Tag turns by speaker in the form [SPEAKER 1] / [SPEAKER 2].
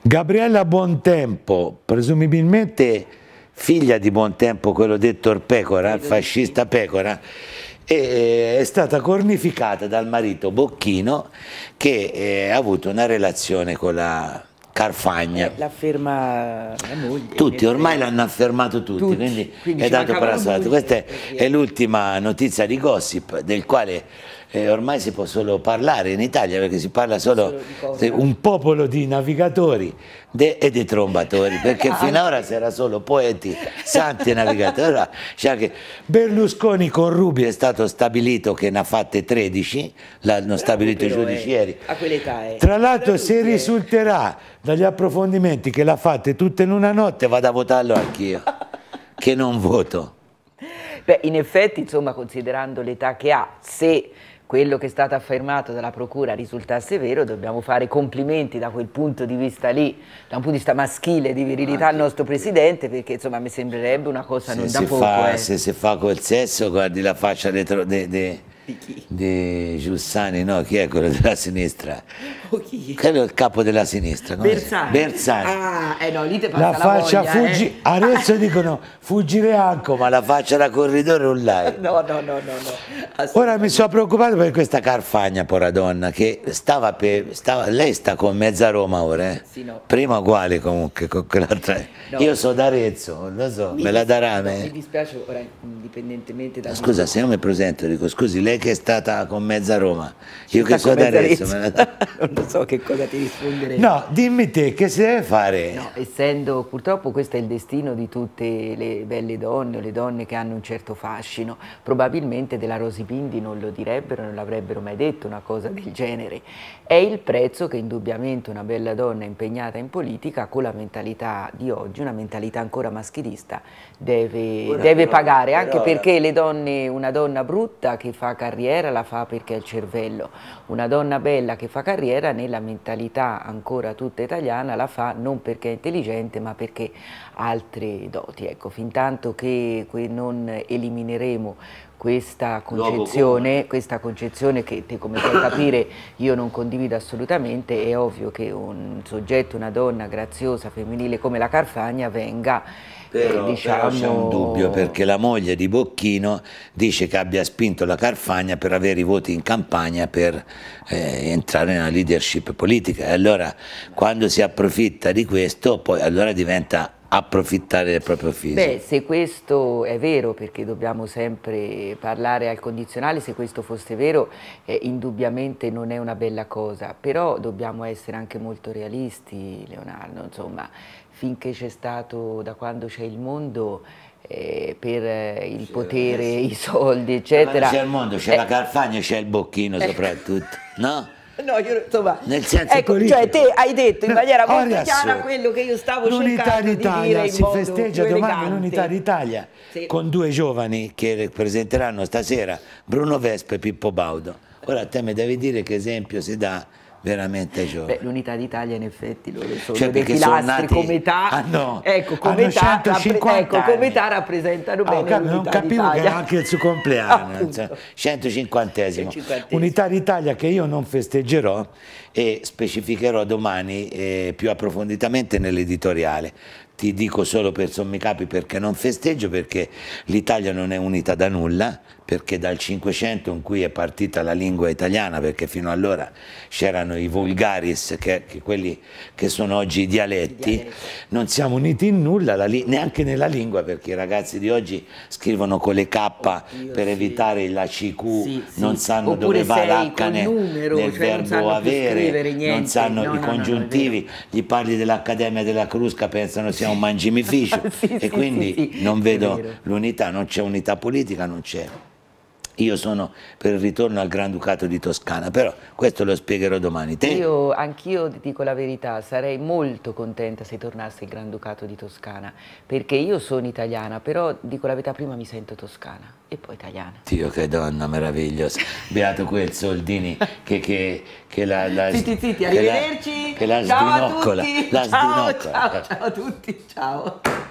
[SPEAKER 1] Gabriella Buontempo, presumibilmente figlia di Buontempo, quello detto Pecora, il fascista Pecora, eh, è stata cornificata dal marito Bocchino che eh, ha avuto una relazione con la Carfagna. Eh,
[SPEAKER 2] L'afferma la moglie. Tutti, ormai l'hanno
[SPEAKER 1] affermato tutti, tutti, quindi, quindi è dato per assolutamente. Questa è, è l'ultima notizia di gossip del quale eh, ormai si può solo parlare in Italia perché si parla solo, di un popolo di navigatori e di trombatori perché finora si era solo poeti, santi e navigatori. Allora, anche Berlusconi con Rubi è stato stabilito che ne ha fatte 13, l'hanno stabilito i eh, giudici ieri
[SPEAKER 2] a quell'età è. Eh.
[SPEAKER 1] Tra l'altro se risulterà dagli approfondimenti che l'ha fatte tutte in una notte vado a votarlo anch'io, che non voto.
[SPEAKER 2] Beh, in effetti, insomma, considerando l'età che ha, se quello che è stato affermato dalla Procura risultasse vero, dobbiamo fare complimenti da quel punto di vista lì, da un punto di vista maschile di virilità al ah, nostro Presidente, perché insomma mi sembrerebbe una cosa se non da poco. Fa, eh. Se
[SPEAKER 1] si fa col sesso, guardi la faccia dei... De, de di Giussani, no, chi è quello della sinistra? Oh, chi? Quello è il capo della sinistra. Bersani. Bersani.
[SPEAKER 2] Ah, eh no, lì te passa la, la faccia voglia, fuggi. Eh.
[SPEAKER 1] Adesso dicono fuggire anco, ma la faccia da corridore online.
[SPEAKER 2] No, no, no, no.
[SPEAKER 1] no. Ora mi sono preoccupato per questa Carfagna, pora donna, che stava per. Stava, lei sta con mezza Roma ora, eh? Sì, no. Prima uguale comunque con quell'altra. No. Io sono d'Arezzo, lo so, mi me la darà a me. Mi
[SPEAKER 2] dispiace ora, indipendentemente da. Scusa, se io
[SPEAKER 1] mi presento, dico scusi, lei che è stata con mezza Roma. Io che cosa adesso?
[SPEAKER 2] non so che cosa ti risponderei. No,
[SPEAKER 1] dimmi te che si deve fare. No,
[SPEAKER 2] essendo purtroppo questo è il destino di tutte le belle donne o le donne che hanno un certo fascino, probabilmente della Rosi Pindi non lo direbbero, non l'avrebbero mai detto una cosa del genere. È il prezzo che indubbiamente una bella donna impegnata in politica con la mentalità di oggi, una mentalità ancora maschilista, deve, deve però, pagare, però, anche però, perché le donne, una donna brutta che fa carriera carriera la fa perché ha il cervello, una donna bella che fa carriera nella mentalità ancora tutta italiana la fa non perché è intelligente ma perché ha altre doti. Ecco, fin tanto che non elimineremo questa concezione, questa concezione, che come puoi capire io non condivido assolutamente, è ovvio che un soggetto, una donna graziosa, femminile come la Carfagna venga eh, però, eh, diciamo... però c'è un diciamo, dubbio
[SPEAKER 1] perché la moglie di Bocchino dice che abbia spinto la Carfagna per avere i voti in campagna per eh, entrare nella leadership politica e allora quando si approfitta di questo poi allora diventa approfittare del proprio fisico? Beh,
[SPEAKER 2] se questo è vero, perché dobbiamo sempre parlare al condizionale, se questo fosse vero, eh, indubbiamente non è una bella cosa, però dobbiamo essere anche molto realisti, Leonardo, insomma, finché c'è stato, da quando c'è il mondo, eh, per eh, il potere, eh, i soldi, eccetera. Allora c'è il mondo,
[SPEAKER 1] c'è eh. la Carfagna, c'è il Bocchino eh. soprattutto, no?
[SPEAKER 2] No, io insomma, nel senso ecco, cioè, politico. cioè
[SPEAKER 1] te hai detto in maniera no, molto chiara
[SPEAKER 2] quello che io stavo l'unità d'Italia, di si festeggia domani l'unità
[SPEAKER 1] d'Italia sì. con due giovani che presenteranno stasera Bruno Vespe e Pippo Baudo. Ora te mi devi dire che esempio si dà veramente giovane. Beh, l'unità d'Italia in effetti lo sono cioè, dei pilastri nati, come età, ah, no, ecco, come età, ecco, come
[SPEAKER 2] età rappresentano ah, bene cap- Non capivo che era anche
[SPEAKER 1] il suo compleanno, cioè, 150esimo. 150 Unità d'Italia che io non festeggerò e specificherò domani eh, più approfonditamente nell'editoriale, ti dico solo per sommi capi perché non festeggio, perché l'Italia non è unita da nulla, perché dal 500 in cui è partita la lingua italiana, perché fino allora c'erano i vulgaris, che, che, quelli che sono oggi i dialetti, non siamo uniti in nulla, la, neanche nella lingua, perché i ragazzi di oggi scrivono con le K Oddio, per sì. evitare la CQ, sì, non sanno Oppure dove va l'H nel, cioè verbo avere, niente, non sanno no, i congiuntivi, no, no, gli parli dell'Accademia della Crusca, pensano sia è un mangimificio sì, e sì, quindi non vedo l'unità, non c'è unità politica, non c'è io sono per il ritorno al Granducato di Toscana, però questo lo spiegherò domani. Te? Io,
[SPEAKER 2] anch'io dico la verità, sarei molto contenta se tornassi il Granducato di Toscana, perché io sono italiana, però dico la verità, prima mi sento toscana e poi italiana.
[SPEAKER 1] Dio che donna meravigliosa, beato quel Soldini che, che, che la, la... Zitti, zitti, che arrivederci,
[SPEAKER 2] la, che la ciao a tutti, la ciao, Ciao, ciao a tutti, ciao.